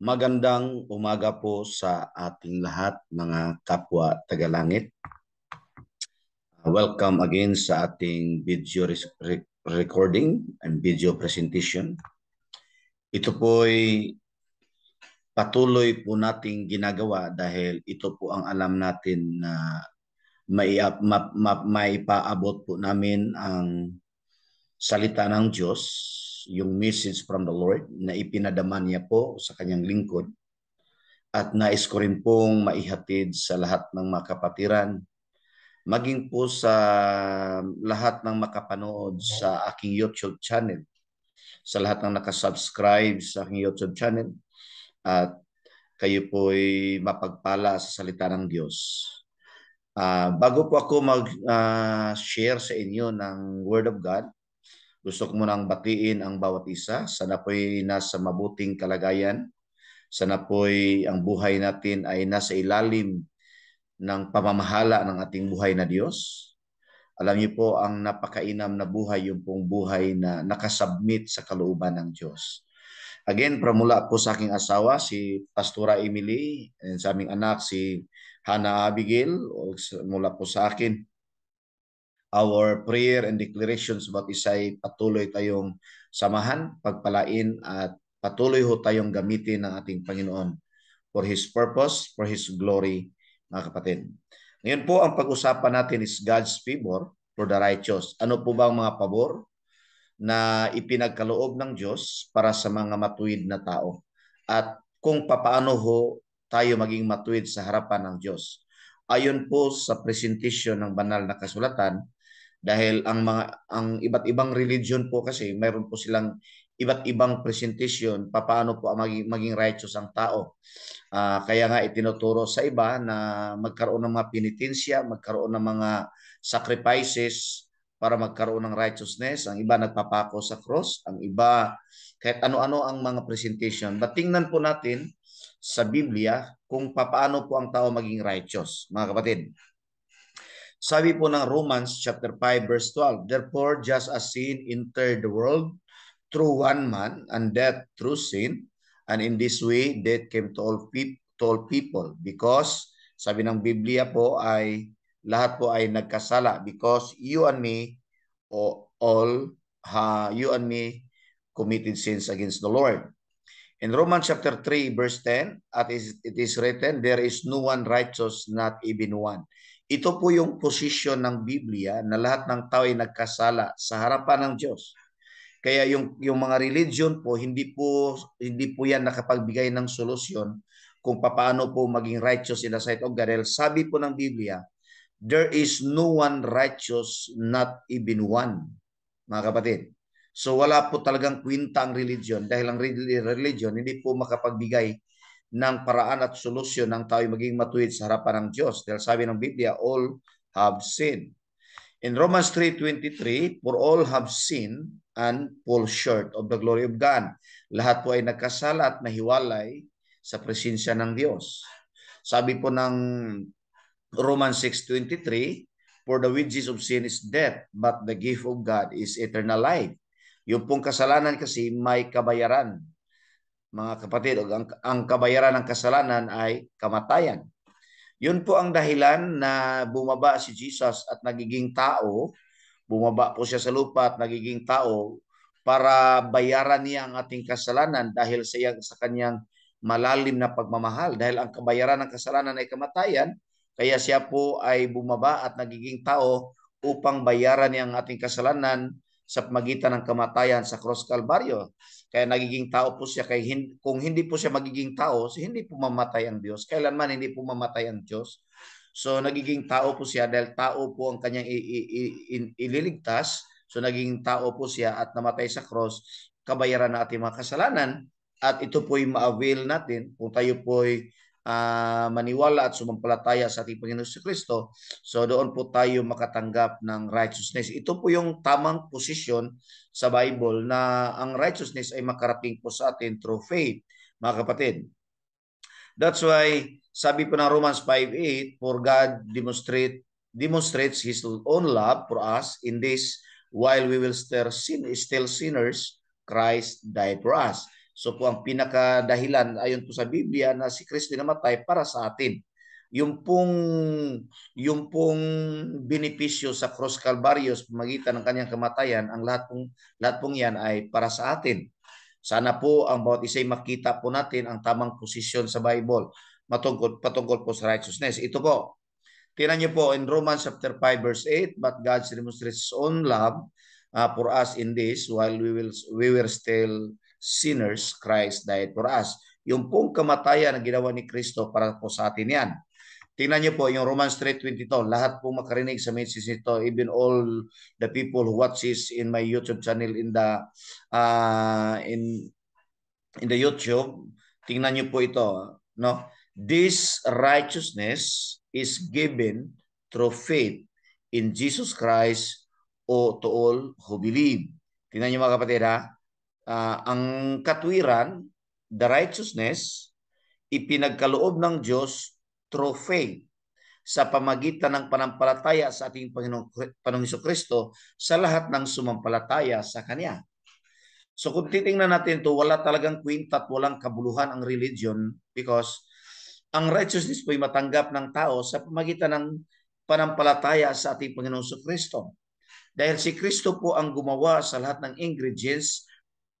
Magandang umaga po sa ating lahat mga kapwa tagalangit. Uh, welcome again sa ating video recording and video presentation. Ito po ay patuloy po nating ginagawa dahil ito po ang alam natin na maiap, ma, ma, maipaabot po namin ang salita ng Diyos yung message from the Lord na ipinadama niya po sa kanyang lingkod at nais ko rin pong maihatid sa lahat ng makapatiran maging po sa lahat ng makapanood sa aking YouTube channel sa lahat ng nakasubscribe sa aking YouTube channel at kayo po ay mapagpala sa salita ng Diyos. Uh, bago po ako mag-share ah, uh, sa inyo ng Word of God, gusto ko munang batiin ang bawat isa. Sana po'y nasa mabuting kalagayan. Sana po'y ang buhay natin ay nasa ilalim ng pamamahala ng ating buhay na Diyos. Alam niyo po ang napakainam na buhay yung pong buhay na nakasubmit sa kalooban ng Diyos. Again, pramula po sa aking asawa, si Pastora Emily, and sa aming anak, si Hannah Abigail, mula po sa akin, our prayer and declarations about isa'y patuloy tayong samahan, pagpalain at patuloy ho tayong gamitin ng ating Panginoon for His purpose, for His glory, mga kapatid. Ngayon po, ang pag-usapan natin is God's favor for the righteous. Ano po ba ang mga pabor na ipinagkaloob ng Diyos para sa mga matuwid na tao? At kung papaano ho tayo maging matuwid sa harapan ng Diyos. Ayon po sa presentation ng banal na kasulatan, dahil ang mga ang iba't ibang religion po kasi mayroon po silang iba't ibang presentation paano po maging, maging righteous ang tao. Uh, kaya nga itinuturo sa iba na magkaroon ng mga penitensya, magkaroon ng mga sacrifices para magkaroon ng righteousness. Ang iba nagpapako sa cross, ang iba kahit ano-ano ang mga presentation. But tingnan po natin sa Biblia kung paano po ang tao maging righteous, mga kapatid. Sabi po ng Romans chapter 5 verse 12, Therefore, just as sin entered the world through one man, and death through sin, and in this way, death came to all, pe- to all people. Because, sabi ng Biblia po ay, lahat po ay nagkasala because you and me, o all, ha, you and me committed sins against the Lord. In Romans chapter 3 verse 10, at it is written, there is no one righteous, not even one. Ito po yung posisyon ng Biblia na lahat ng tao ay nagkasala sa harapan ng Diyos. Kaya yung yung mga religion po hindi po hindi po yan nakapagbigay ng solusyon kung paano po maging righteous in the sight of God. sabi po ng Biblia, there is no one righteous, not even one. Mga kapatid. So wala po talagang kwinta ang religion dahil ang religion hindi po makapagbigay ng paraan at solusyon ng tao'y maging matuwid sa harapan ng Diyos. Dahil sabi ng Biblia, all have sinned. In Romans 3.23, For all have sinned and fall short of the glory of God. Lahat po ay nagkasala at nahiwalay sa presensya ng Diyos. Sabi po ng Romans 6.23, For the wages of sin is death, but the gift of God is eternal life. Yung pong kasalanan kasi may kabayaran mga kapatid, ang, ang kabayaran ng kasalanan ay kamatayan. Yun po ang dahilan na bumaba si Jesus at nagiging tao, bumaba po siya sa lupa at nagiging tao para bayaran niya ang ating kasalanan dahil sa, sa kanyang malalim na pagmamahal. Dahil ang kabayaran ng kasalanan ay kamatayan, kaya siya po ay bumaba at nagiging tao upang bayaran niya ang ating kasalanan sa pamagitan ng kamatayan sa cross Calvario. Kaya nagiging tao po siya. Kaya hin- kung hindi po siya magiging tao, hindi po mamatay ang Diyos. Kailanman hindi po mamatay ang Diyos. So nagiging tao po siya dahil tao po ang kanyang ililigtas. So naging tao po siya at namatay sa cross, kabayaran na ating mga kasalanan. At ito po'y ma-avail natin kung tayo po'y uh, maniwala at sumampalataya sa ating Panginoon si Kristo, so doon po tayo makatanggap ng righteousness. Ito po yung tamang posisyon sa Bible na ang righteousness ay makarating po sa atin through faith, mga kapatid. That's why sabi po ng Romans 5.8, For God demonstrate, demonstrates His own love for us in this while we will still, sin, still sinners, Christ died for us. So po ang pinakadahilan ayon po sa Biblia na si Kristo namatay para sa atin. Yung pong yung pong benepisyo sa cross Calvaryo sa pamagitan ng kanyang kamatayan, ang lahat pong lahat pong 'yan ay para sa atin. Sana po ang bawat isa ay makita po natin ang tamang posisyon sa Bible matungkol patungkol po sa righteousness. Ito po. Tingnan niyo po in Romans chapter 5 verse 8, but God demonstrates his own love uh, for us in this while we will we were still sinners, Christ died for us. Yung pong kamatayan na ginawa ni Kristo para po sa atin yan. Tingnan niyo po yung Romans 3.22. Lahat po makarinig sa message nito, even all the people who watches in my YouTube channel in the uh, in in the YouTube, tingnan niyo po ito, no? This righteousness is given through faith in Jesus Christ o to all who believe. Tingnan niyo mga kapatid ha uh, ang katwiran, the righteousness, ipinagkaloob ng Diyos through faith sa pamagitan ng panampalataya sa ating Panginoong, Panginoong Kristo sa lahat ng sumampalataya sa Kanya. So kung titingnan natin ito, wala talagang kwinta at walang kabuluhan ang religion because ang righteousness po'y matanggap ng tao sa pamagitan ng panampalataya sa ating Panginoong Kristo. Dahil si Kristo po ang gumawa sa lahat ng ingredients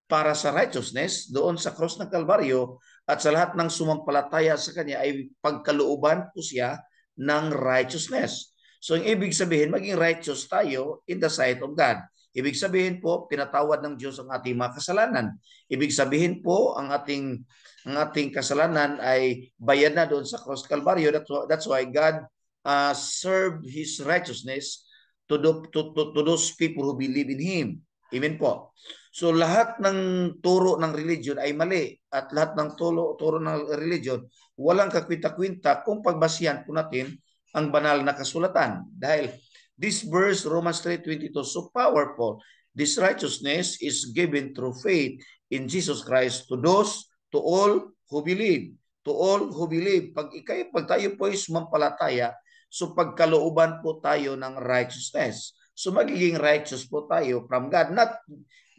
para sa righteousness doon sa cross ng Kalbaryo at sa lahat ng sumampalataya sa Kanya ay pagkalooban po siya ng righteousness. So ang ibig sabihin, maging righteous tayo in the sight of God. Ibig sabihin po, pinatawad ng Diyos ang ating mga kasalanan. Ibig sabihin po, ang ating ang ating kasalanan ay bayad na doon sa cross Calvario. That's why, that's why God uh, served His righteousness to, do, to, to, to those people who believe in Him. Amen po. So lahat ng turo ng religion ay mali at lahat ng turo, turo ng religion walang kakwinta-kwinta kung pagbasihan po natin ang banal na kasulatan. Dahil this verse, Romans 3.22, so powerful. This righteousness is given through faith in Jesus Christ to those, to all who believe. To all who believe. Pag, ikay, pag tayo po ay sumampalataya, so pagkalooban po tayo ng righteousness. So magiging righteous po tayo from God. Not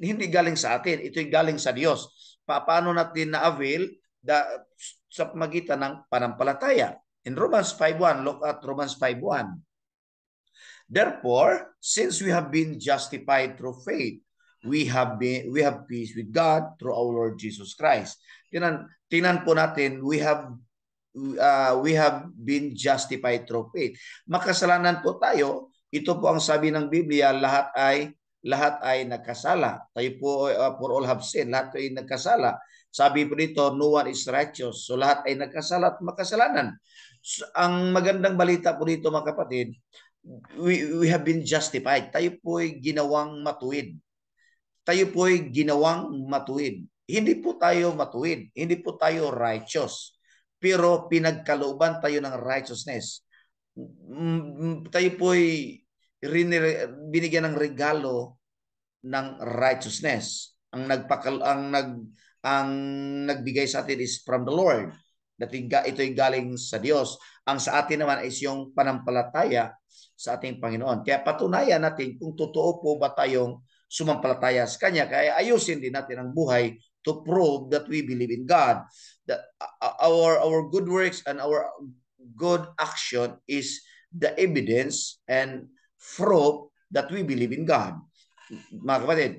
hindi galing sa atin. Ito yung galing sa Diyos. Paano natin na-avail da, sa magitan ng panampalataya? In Romans 5.1, look at Romans 5.1. Therefore, since we have been justified through faith, we have been, we have peace with God through our Lord Jesus Christ. Tinan, tinan po natin, we have uh, we have been justified through faith. Makasalanan po tayo. Ito po ang sabi ng Biblia, lahat ay lahat ay nagkasala. Tayo po, uh, for all have sinned, lahat ay nagkasala. Sabi po dito, no one is righteous. So lahat ay nagkasala at makasalanan. So, ang magandang balita po dito mga kapatid, we, we have been justified. Tayo po ay ginawang matuwid. Tayo po ay ginawang matuwid. Hindi po tayo matuwid. Hindi po tayo righteous. Pero pinagkalooban tayo ng righteousness. Tayo po ay binigyan ng regalo ng righteousness. Ang nagpakal ang nag ang nagbigay sa atin is from the Lord. Dating ay galing sa Diyos. Ang sa atin naman is yung panampalataya sa ating Panginoon. Kaya patunayan natin kung totoo po ba tayong sumampalataya sa Kanya. Kaya ayusin din natin ang buhay to prove that we believe in God. That our our good works and our good action is the evidence and proof that we believe in God mga kapatid,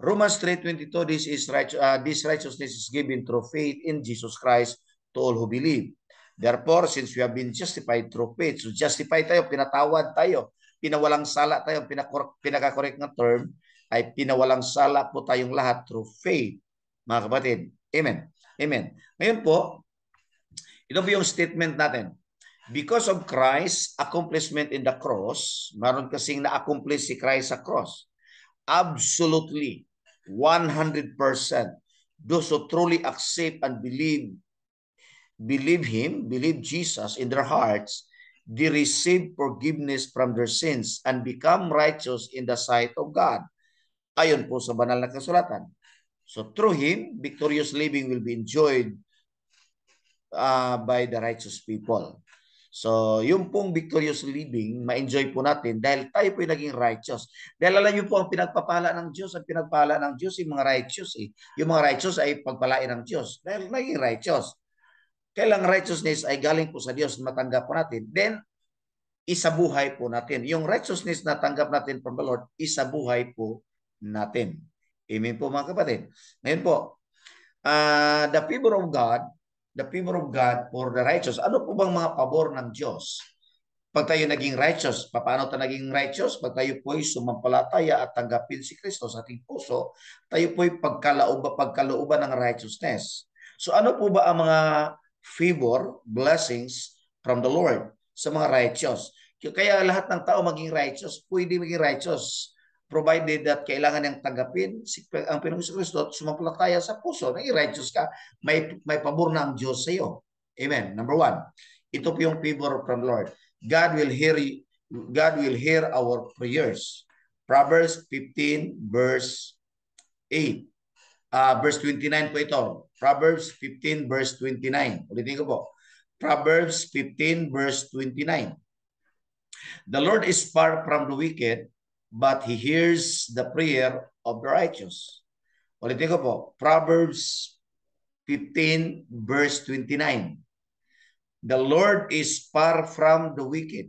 Romans 3.22, this, is right, uh, this righteousness is given through faith in Jesus Christ to all who believe. Therefore, since we have been justified through faith, so justified tayo, pinatawad tayo, pinawalang sala tayo, pinakakorek na term, ay pinawalang sala po tayong lahat through faith, mga kapatid. Amen. Amen. Ngayon po, ito po yung statement natin. Because of Christ's accomplishment in the cross, meron kasing na-accomplish si Christ sa cross absolutely 100% those who truly accept and believe believe him believe jesus in their hearts they receive forgiveness from their sins and become righteous in the sight of god ayon po sa banal na kasulatan so through him victorious living will be enjoyed uh, by the righteous people So, yung pong victorious living, ma-enjoy po natin dahil tayo po yung naging righteous. Dahil alam niyo po ang pinagpapala ng Diyos, ang pinagpala ng Diyos, yung mga righteous eh. Yung mga righteous ay pagpalain ng Diyos dahil naging righteous. Kailang righteousness ay galing po sa Diyos, matanggap po natin. Then, isa buhay po natin. Yung righteousness na tanggap natin from the Lord, isa buhay po natin. Amen po mga kapatid. Ngayon po, uh, the favor of God the favor of God for the righteous. Ano po bang mga pabor ng Diyos? Pag tayo naging righteous, paano tayo naging righteous? Pag tayo po'y sumampalataya at tanggapin si Kristo sa ating puso, tayo po'y pagkalooba, pagkalooban ng righteousness. So ano po ba ang mga favor, blessings from the Lord sa mga righteous? Kaya lahat ng tao maging righteous, pwede maging righteous provided that kailangan niyang tanggapin si, ang Pinoong Kristo at sumampalataya sa puso na i-righteous ka, may, may pabor na ang Diyos sa iyo. Amen. Number one, ito po yung favor from Lord. God will hear God will hear our prayers. Proverbs 15 verse 8. Uh, ah, verse 29 po ito. Proverbs 15 verse 29. Ulitin ko po. Proverbs 15 verse 29. The Lord is far from the wicked but He hears the prayer of the righteous. Ulitin ko po, Proverbs 15 verse 29. The Lord is far from the wicked,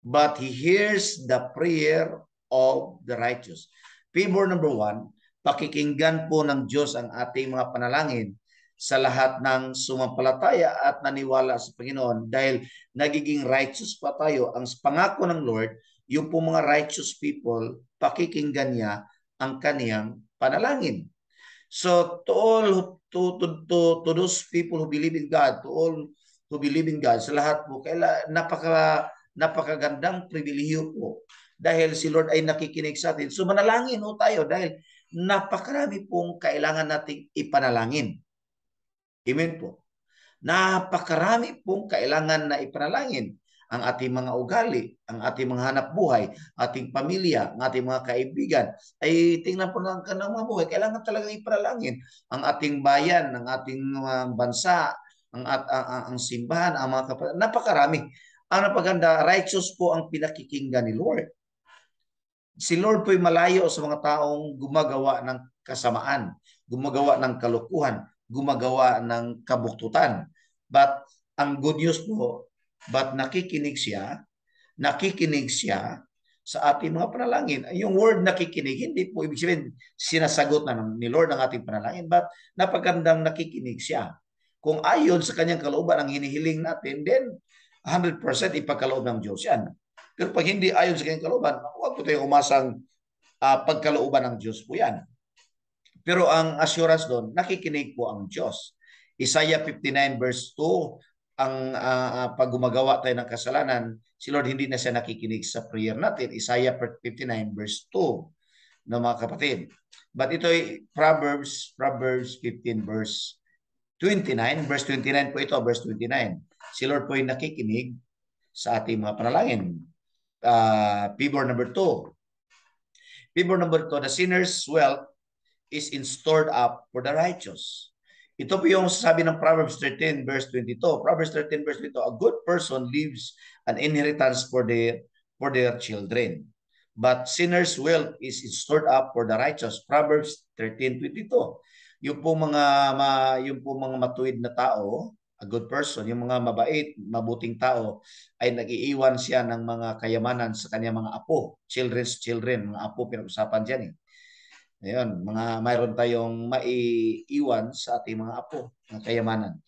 but He hears the prayer of the righteous. Favor number one, pakikinggan po ng Diyos ang ating mga panalangin sa lahat ng sumampalataya at naniwala sa Panginoon dahil nagiging righteous pa tayo. Ang pangako ng Lord yung po mga righteous people, pakikinggan niya ang kaniyang panalangin. So to all who, to, to, to, to those people who believe in God, to all who believe in God, sa lahat po, kaila, napaka, napakagandang pribilihiyo po dahil si Lord ay nakikinig sa atin. So manalangin ho tayo dahil napakarami pong kailangan nating ipanalangin. Amen po. Napakarami pong kailangan na ipanalangin ang ating mga ugali, ang ating mga hanap buhay, ating pamilya, ang ating mga kaibigan, ay tingnan po lang ka ng mga buhay. Kailangan talaga iparalangin ang ating bayan, ang ating uh, bansa, ang, at, ang, ang, ang simbahan, ang mga kapatid. Napakarami. Ang napaganda, righteous po ang pinakikinggan ni Lord. Si Lord po'y malayo sa mga taong gumagawa ng kasamaan, gumagawa ng kalukuhan, gumagawa ng kabuktutan. But ang good news po, But nakikinig siya, nakikinig siya sa ating mga panalangin. Yung word nakikinig, hindi po ibig sabihin sinasagot na ni Lord ang ating panalangin, but napagandang nakikinig siya. Kung ayon sa kanyang kalooban ang hinihiling natin, then 100% ipagkaloob ng Diyos yan. Pero pag hindi ayon sa kanyang kalooban, huwag po tayong umasang uh, pagkalooban ng Diyos po yan. Pero ang assurance doon, nakikinig po ang Diyos. Isaiah 59 verse 2, ang uh, uh, tayo ng kasalanan, si Lord hindi na siya nakikinig sa prayer natin. Isaiah 59 verse 2 no mga kapatid. But ito ay Proverbs, Proverbs 15 verse 29, verse 29 po ito, verse 29. Si Lord po ay nakikinig sa ating mga panalangin. Uh, ah, Pibor number 2. Pibor number 2, the sinner's wealth is in stored up for the righteous. Ito po yung sabi ng Proverbs 13 verse 22. Proverbs 13 verse 22, a good person leaves an inheritance for their for their children. But sinners wealth is stored up for the righteous. Proverbs 13:22. Yung po mga ma, yung po mga matuwid na tao, a good person, yung mga mabait, mabuting tao ay nag-iiwan siya ng mga kayamanan sa kanyang mga apo, children's children, mga apo pinag-usapan diyan eh. Ayan, mga mayroon tayong maiiwan sa ating mga apo, ng kayamanan.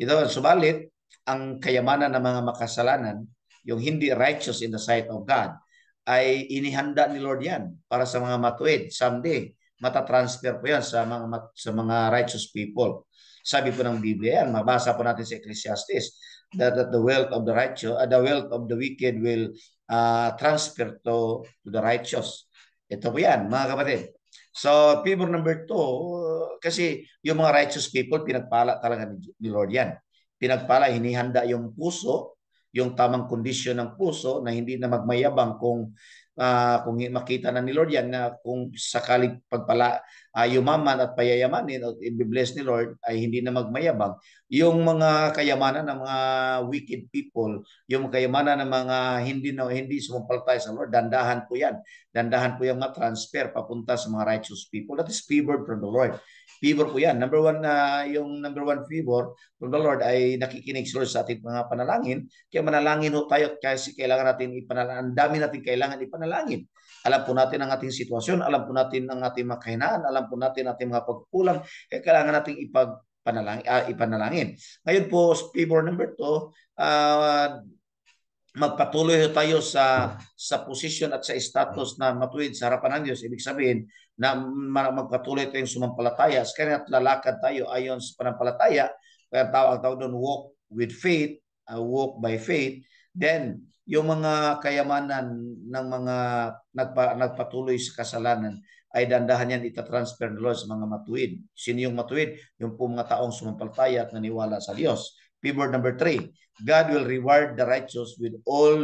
Ito, subalit, ang kayamanan ng mga makasalanan, yung hindi righteous in the sight of God, ay inihanda ni Lord yan para sa mga matuwid. Someday, matatransfer po yan sa mga, sa mga righteous people. Sabi po ng Biblia yan, mabasa po natin sa Ecclesiastes, that, that the wealth of the righteous, uh, the wealth of the wicked will uh, transfer to, to the righteous. Ito po yan, mga kapatid. So, favor number two, kasi yung mga righteous people, pinagpala talaga ni Lord yan. Pinagpala, hinihanda yung puso, yung tamang kondisyon ng puso na hindi na magmayabang kung uh, kung makita na ni Lord yan na kung sakaling pagpala uh, yumaman at payayamanin at i-bless ni Lord ay hindi na magmayabang. Yung mga kayamanan ng mga wicked people, yung kayamanan ng mga hindi na hindi sumumpalataya sa Lord, dandahan po yan. Dandahan po yung mga transfer papunta sa mga righteous people. That is favored from the Lord favor po yan. Number one uh, yung number one favor from the Lord ay nakikinig si Lord sa ating mga panalangin. Kaya manalangin ho tayo kasi kailangan natin ipanalangin. Ang dami natin kailangan ipanalangin. Alam po natin ang ating sitwasyon, alam po natin ang ating mga kahinaan, alam po natin ating mga pagkukulang. Kaya kailangan nating ipag panalangin, uh, ipanalangin. Ngayon po, favor number 2, uh, ah, magpatuloy tayo sa sa posisyon at sa status na matuwid sa harapan ng Diyos. Ibig sabihin na magpatuloy tayong sumampalataya. at lalakad tayo ayon sa panampalataya. Kaya tao ang tao doon, walk with faith, uh, walk by faith. Then, yung mga kayamanan ng mga nagpa, nagpatuloy sa kasalanan ay dandahan yan itatransfer ng Lord sa mga matuwid. Sino yung matuwid? Yung po mga taong sumampalataya at naniwala sa Diyos. Billboard number three, God will reward the righteous with all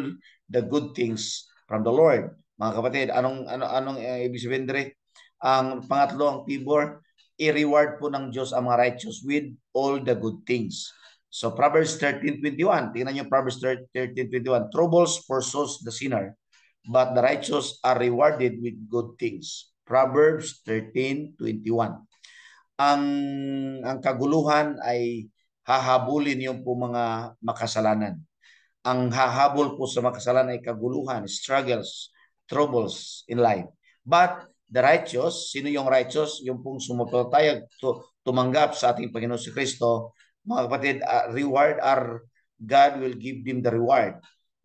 the good things from the Lord. Mga kapatid, anong ano anong uh, ibig sabihin dire? Ang pangatlo ang pibor, i-reward po ng Diyos ang mga righteous with all the good things. So Proverbs 13:21, tingnan niyo Proverbs 13:21, troubles pursue the sinner, but the righteous are rewarded with good things. Proverbs 13:21. Ang ang kaguluhan ay hahabulin yung po mga makasalanan. Ang hahabol po sa makasalanan ay kaguluhan, struggles, troubles in life. But the righteous, sino yung righteous? Yung pong sumuplatayag, to, tumanggap sa ating Panginoon si Kristo, mga kapatid, uh, reward are God will give them the reward.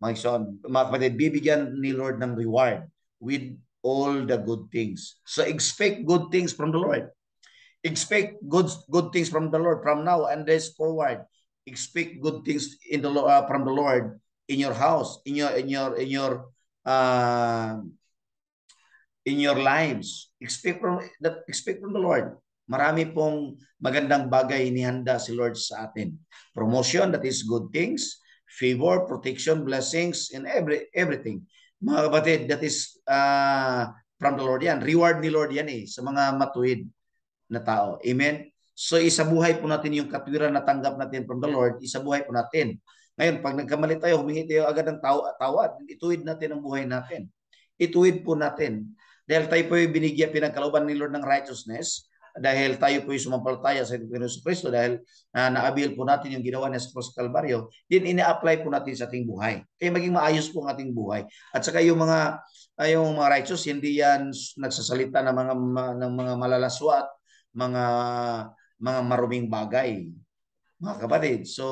Mga, son, mga kapatid, bibigyan ni Lord ng reward with all the good things. So expect good things from the Lord. Expect good good things from the Lord from now and this forward. Expect good things in the uh, from the Lord in your house, in your in your in your uh, in your lives. Expect from that expect from the Lord. Marami pong magandang bagay inihanda si Lord sa atin. Promotion that is good things, favor, protection, blessings and every everything. Mga kapatid, that is uh, from the Lord yan. Reward ni Lord yan eh sa mga matuwid na tao. Amen? So isabuhay po natin yung katwiran na tanggap natin from the Lord, isabuhay po natin. Ngayon, pag nagkamali tayo, humingi tayo agad ng taw- tawad. Ituwid natin ang buhay natin. Ituwid po natin. Dahil tayo po ay binigyan pinagkalooban ni Lord ng righteousness, dahil tayo po ay sumampalataya sa Panginoon Kristo, dahil uh, naabil po natin yung ginawa niya sa Cross Calvario, din ina-apply po natin sa ating buhay. Kaya maging maayos po ang ating buhay. At saka yung mga, uh, yung mga righteous, hindi yan nagsasalita ng mga, ng mga malalaswa at mga mga maruming bagay. Mga kapatid, so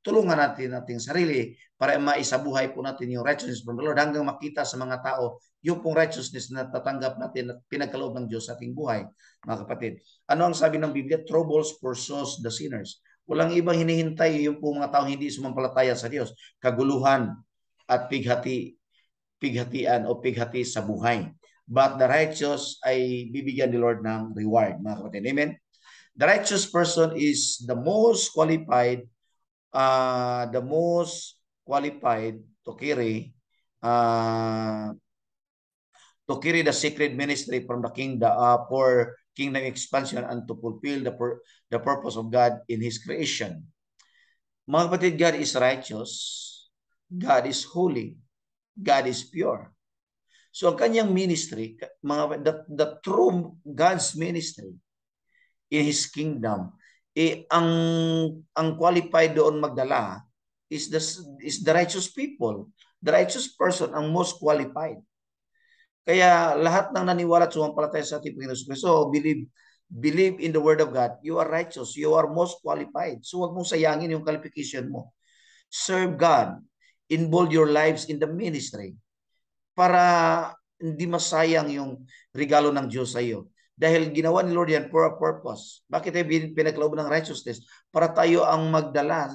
tulungan natin ating sarili para maisabuhay po natin yung righteousness from the Lord hanggang makita sa mga tao yung pong righteousness na tatanggap natin at pinagkaloob ng Diyos sa ating buhay, mga kapatid. Ano ang sabi ng Biblia? Troubles for pursues the sinners. Walang ibang hinihintay yung pong mga tao hindi sumampalataya sa Diyos. Kaguluhan at pighati, pighatian o pighati sa buhay but the righteous ay bibigyan ni Lord ng reward, mga kapatid. Amen? The righteous person is the most qualified, uh, the most qualified to carry uh, to carry the sacred ministry from the kingdom uh, for kingdom expansion and to fulfill the, pur- the purpose of God in His creation. Mga kapatid, God is righteous. God is holy. God is pure. So ang kanyang ministry, mga, the, the true God's ministry in His kingdom, eh, ang, ang qualified doon magdala is the, is the righteous people. The righteous person ang most qualified. Kaya lahat ng naniwala at sumampalataya sa ating Panginoon So believe, believe in the Word of God. You are righteous. You are most qualified. So huwag mong sayangin yung qualification mo. Serve God. Involve your lives in the ministry para hindi masayang yung regalo ng Diyos sa iyo. Dahil ginawa ni Lord yan for a purpose. Bakit tayo pinaglaob ng righteousness? Para tayo ang magdala,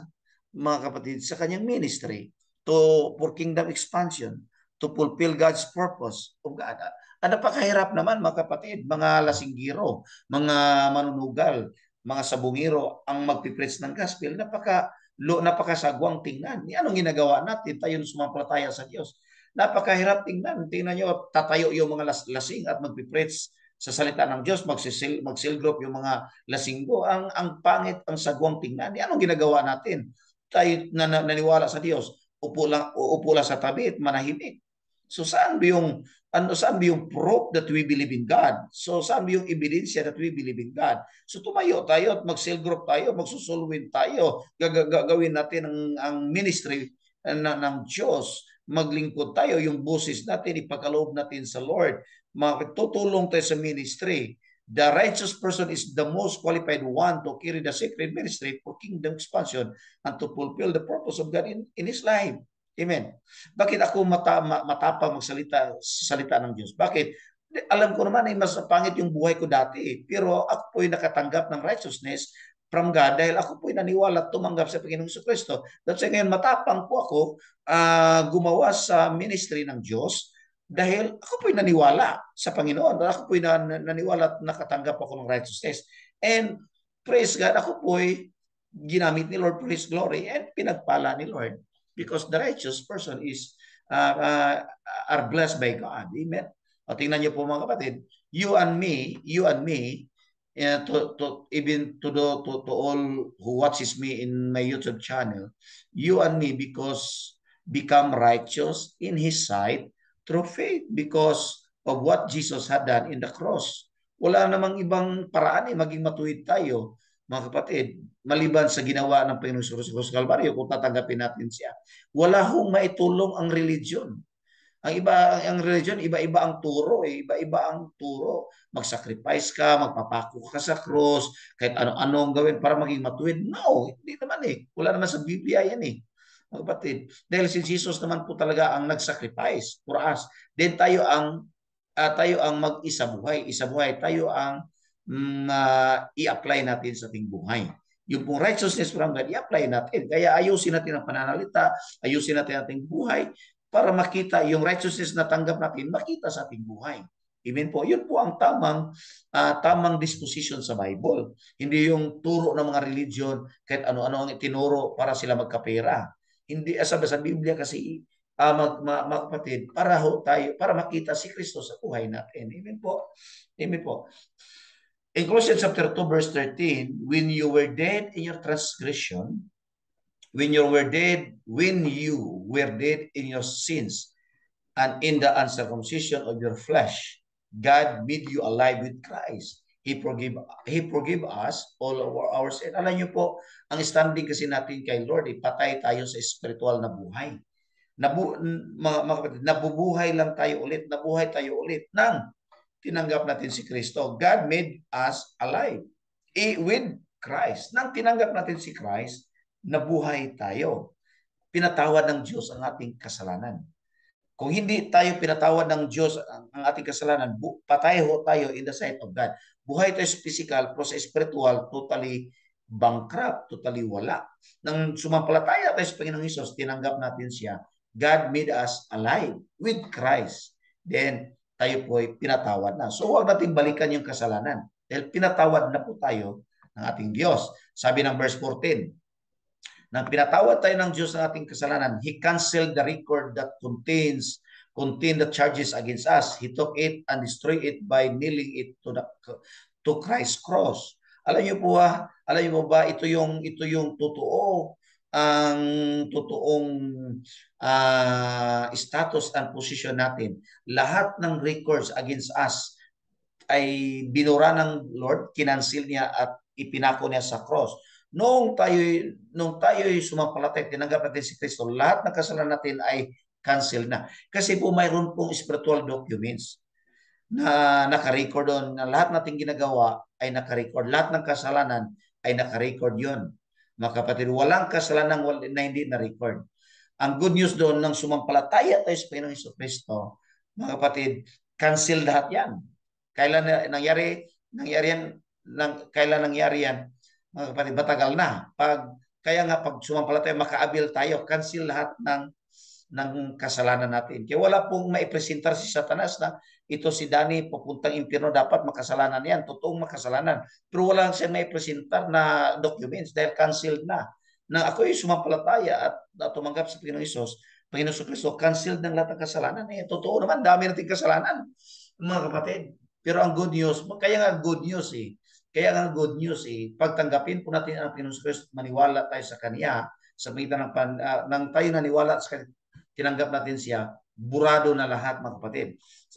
mga kapatid, sa kanyang ministry to for kingdom expansion, to fulfill God's purpose of God. Ang ah, ah, napakahirap naman, mga kapatid, mga lasinggiro, mga manunugal, mga sabungiro, ang magpipreach ng gospel, napaka lo napakasagwang tingnan. Ano ginagawa natin? Tayo sumampalataya sa Diyos napakahirap tingnan. Tingnan nyo, tatayo yung mga las lasing at magpipreach sa salita ng Diyos, magsisil, magsil group yung mga lasinggo. Ang, ang pangit, ang sagwang tingnan. Di eh, anong ginagawa natin? Tayo na, na naniwala sa Diyos. Upo lang, upo lang sa tabi at manahimik. So saan ba yung ano saan ba yung proof that we believe in God? So saan ba yung ebidensya that we believe in God? So tumayo tayo at mag-cell group tayo, magsusulwin tayo, gagawin natin ang, ang ministry eh, ng, ng Diyos maglingkod tayo, yung busis natin, ipakaloob natin sa Lord. Tutulong tayo sa ministry. The righteous person is the most qualified one to carry the sacred ministry for kingdom expansion and to fulfill the purpose of God in, in his life. Amen. Bakit ako mata, matapang magsalita sa salita ng Diyos? Bakit? Alam ko naman ay mas pangit yung buhay ko dati. Eh. Pero ako po nakatanggap ng righteousness from God dahil ako po'y naniwala at tumanggap sa Panginoong Kristo. That's why ngayon matapang po ako uh, gumawa sa ministry ng Diyos dahil ako po'y naniwala sa Panginoon. Ako po'y nan- naniwala at nakatanggap ako ng righteousness. And praise God, ako po'y ginamit ni Lord for His glory and pinagpala ni Lord because the righteous person is uh, uh, are blessed by God. Amen. O tingnan niyo po mga kapatid, you and me, you and me, yeah, to, to even to the to, to all who watches me in my YouTube channel, you and me because become righteous in his sight through faith because of what Jesus had done in the cross. Wala namang ibang paraan eh, maging matuwid tayo, mga kapatid, maliban sa ginawa ng Panginoon sa Kalbaryo kung tatanggapin natin siya. Wala hong maitulong ang religion. Ang iba, ang religion, iba-iba ang turo. Eh. Iba-iba ang turo. Mag-sacrifice ka, magpapako ka sa cross, kahit ano-ano ang gawin para maging matuwid. No, hindi naman eh. Wala naman sa Biblia yan eh. Mga kapatid. Dahil si Jesus naman po talaga ang nag-sacrifice for us. Then tayo ang uh, tayo ang mag-isa buhay. Isa buhay. Tayo ang mm, uh, i-apply natin sa ating buhay. Yung pong righteousness from God, i-apply natin. Kaya ayusin natin ang pananalita, ayusin natin ating buhay, para makita yung righteousness na tanggap natin, makita sa ating buhay. Amen po. Yun po ang tamang uh, tamang disposition sa Bible. Hindi yung turo ng mga religion kahit ano-ano ang itinuro para sila magkapera. Hindi ah, sabi sa Biblia kasi uh, mag, ma, mga para ho tayo para makita si Kristo sa buhay natin. Amen po. Amen po. In Colossians chapter 2 verse 13, when you were dead in your transgression when you were dead, when you were dead in your sins and in the uncircumcision of your flesh, God made you alive with Christ. He forgive He forgive us all of our sins. Alam niyo po, ang standing kasi natin kay Lord, eh, patay tayo sa spiritual na buhay. Nabu, mga, mga kapatid, nabubuhay lang tayo ulit, nabuhay tayo ulit nang tinanggap natin si Kristo. God made us alive eh, with Christ. Nang tinanggap natin si Christ, nabuhay tayo. Pinatawad ng Diyos ang ating kasalanan. Kung hindi tayo pinatawad ng Diyos ang, ating kasalanan, bu- patay ho tayo in the sight of God. Buhay tayo physical, pero spiritual, totally bankrupt, totally wala. Nang sumampalataya tayo sa Panginoong Isos, tinanggap natin siya, God made us alive with Christ. Then, tayo po ay pinatawad na. So, huwag natin balikan yung kasalanan. Dahil pinatawad na po tayo ng ating Diyos. Sabi ng verse 14, na pinatawad tayo ng Diyos ng ating kasalanan, He canceled the record that contains contain the charges against us. He took it and destroyed it by nailing it to the to Christ's cross. Alam niyo po ha, alam niyo ba ito yung ito yung totoo ang totoong uh, status and position natin. Lahat ng records against us ay binura ng Lord, kinansil niya at ipinako niya sa cross. Noong tayo, noong tayo sumampalatay, tinanggap natin si Kristo, lahat ng kasalanan natin ay cancel na. Kasi po mayroon pong spiritual documents na naka-record doon na lahat nating ginagawa ay naka-record. Lahat ng kasalanan ay naka-record yon. Mga kapatid, walang kasalanan na hindi na-record. Ang good news doon, nang sumampalataya tayo sa Panginoong Iso Kristo, mga kapatid, cancel lahat yan. Kailan nangyari, nangyari yan, nang, kailan nangyari yan? mga kapatid, matagal na. Pag, kaya nga pag sumampalataya, makaabil tayo, cancel lahat ng ng kasalanan natin. Kaya wala pong maipresentar si Satanas na ito si Dani papuntang impyerno dapat makasalanan yan. Totoong makasalanan. Pero wala siyang maipresentar na documents dahil canceled na. Na ako ay sumampalataya at, at tumanggap sa Panginoong Isos, Panginoon sa Kristo, canceled ng lahat ng kasalanan. Eh, totoo naman, dami nating kasalanan, mga kapatid. Pero ang good news, kaya nga good news eh, kaya ang good news eh, pagtanggapin po natin ang Pinoon Christ, maniwala tayo sa Kanya, sa pagitan ng, pan, uh, ah, ng tayo naniwala sa Kanya, tinanggap natin siya, burado na lahat mga kapatid.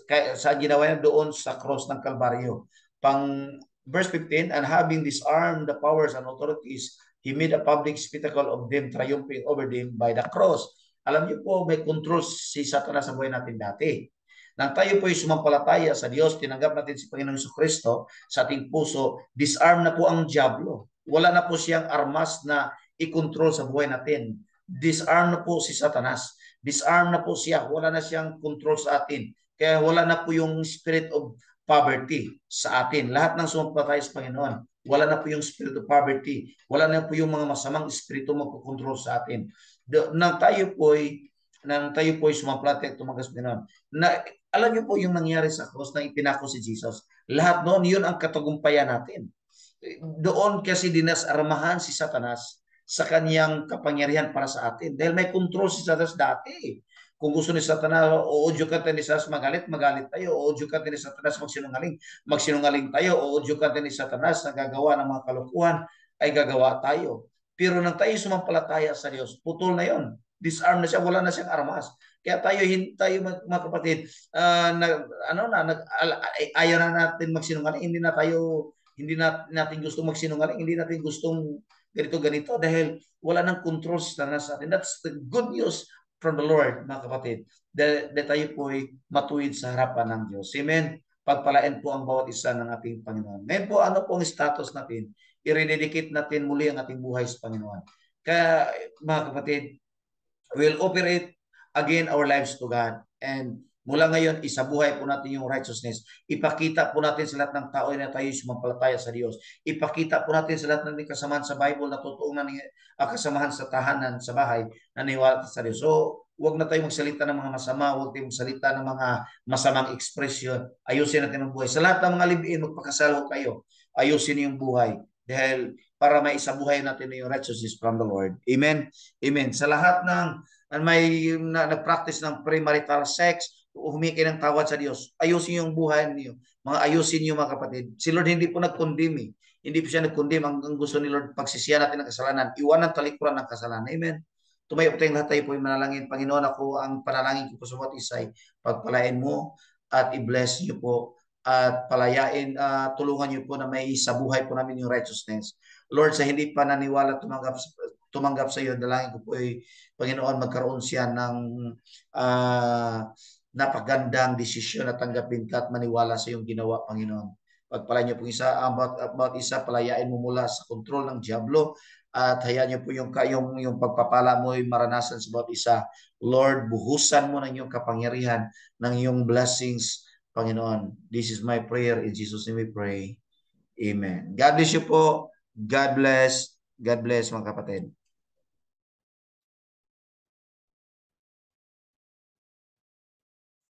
Kaya, sa ginawa niya doon sa cross ng Kalbaryo. Pang verse 15, and having disarmed the powers and authorities, he made a public spectacle of them, triumphing over them by the cross. Alam niyo po, may control si Satanas sa buhay natin dati. Nang tayo po ay sumampalataya sa Diyos, tinanggap natin si Panginoong Iso Kristo sa ating puso, disarm na po ang Diablo. Wala na po siyang armas na i-control sa buhay natin. Disarm na po si Satanas. Disarm na po siya. Wala na siyang control sa atin. Kaya wala na po yung spirit of poverty sa atin. Lahat ng sumampalataya sa Panginoon, wala na po yung spirit of poverty. Wala na po yung mga masamang espiritu magkokontrol sa atin. The, nang tayo po ay nang tayo po ay sumampalataya at tumagas din Na, alam niyo po yung nangyari sa cross na ipinako si Jesus. Lahat noon, yun ang katagumpayan natin. Doon kasi dinasarmahan si Satanas sa kaniyang kapangyarihan para sa atin. Dahil may control si Satanas dati. Kung gusto ni Satanas, oodyo ka ni Satanas magalit, magalit tayo. Oodyo ka ni Satanas magsinungaling, magsinungaling tayo. Oodyo ka ni Satanas nagagawa ng mga kalokohan, ay gagawa tayo. Pero nang tayo sumampalataya sa Diyos, putol na yon. Disarm na siya, wala na siyang armas. Kaya tayo hintay mga kapatid, uh, nag ano na nag ayaw na natin magsinungaling, hindi na tayo hindi na, natin gusto magsinungaling, hindi natin gustong ganito ganito dahil wala nang control sa na sa atin. That's the good news from the Lord, mga kapatid. Dahil tayo po ay matuwid sa harapan ng Diyos. Amen. Pagpalain po ang bawat isa ng ating Panginoon. Ngayon po, ano pong status natin? I-rededicate natin muli ang ating buhay sa Panginoon. Kaya, mga kapatid, will operate again our lives to God. And mula ngayon, isabuhay po natin yung righteousness. Ipakita po natin sa lahat ng tao na tayo sumampalataya sa Diyos. Ipakita po natin sa lahat ng kasamahan sa Bible na totoong na uh, ah, kasamahan sa tahanan, sa bahay, na niwala sa Diyos. So, huwag na tayong magsalita ng mga masama, huwag tayong magsalita ng mga masamang expression. Ayusin natin ang buhay. Sa lahat ng mga libiin, magpakasalo kayo. Ayusin yung buhay. Dahil para may maisabuhay natin yung righteousness from the Lord. Amen? Amen. Sa lahat ng and may na, nag-practice ng premarital sex, humiki ng tawad sa Diyos. Ayusin yung buhay niyo. Mga ayusin niyo mga kapatid. Si Lord hindi po nag-condemn eh. Hindi po siya nag-condemn. Ang, ang gusto ni Lord, pagsisiya natin ang kasalanan. Iwanan talikuran ng kasalanan. Amen. Tumayo tayong lahat tayo po yung manalangin. Panginoon ako, ang panalangin ko po sa bawat isay. Pagpalain mo at i-bless niyo po at palayain, uh, tulungan niyo po na may sa buhay po namin yung righteousness. Lord, sa hindi pa naniwala tumanggap tumanggap sa iyo. Dalangin ko po ay, eh, Panginoon, magkaroon siya ng uh, napagandang desisyon na tanggapin ka at maniwala sa iyong ginawa, Panginoon. Pagpalain niyo po isa, about, ah, about ah, isa, palayain mo mula sa kontrol ng Diablo at hayaan niyo po yung, yung, yung pagpapala mo ay eh, maranasan sa bawat isa. Lord, buhusan mo ng iyong kapangyarihan, ng iyong blessings, Panginoon. This is my prayer. In Jesus' name we pray. Amen. God bless you po. God bless. God bless mga kapatid.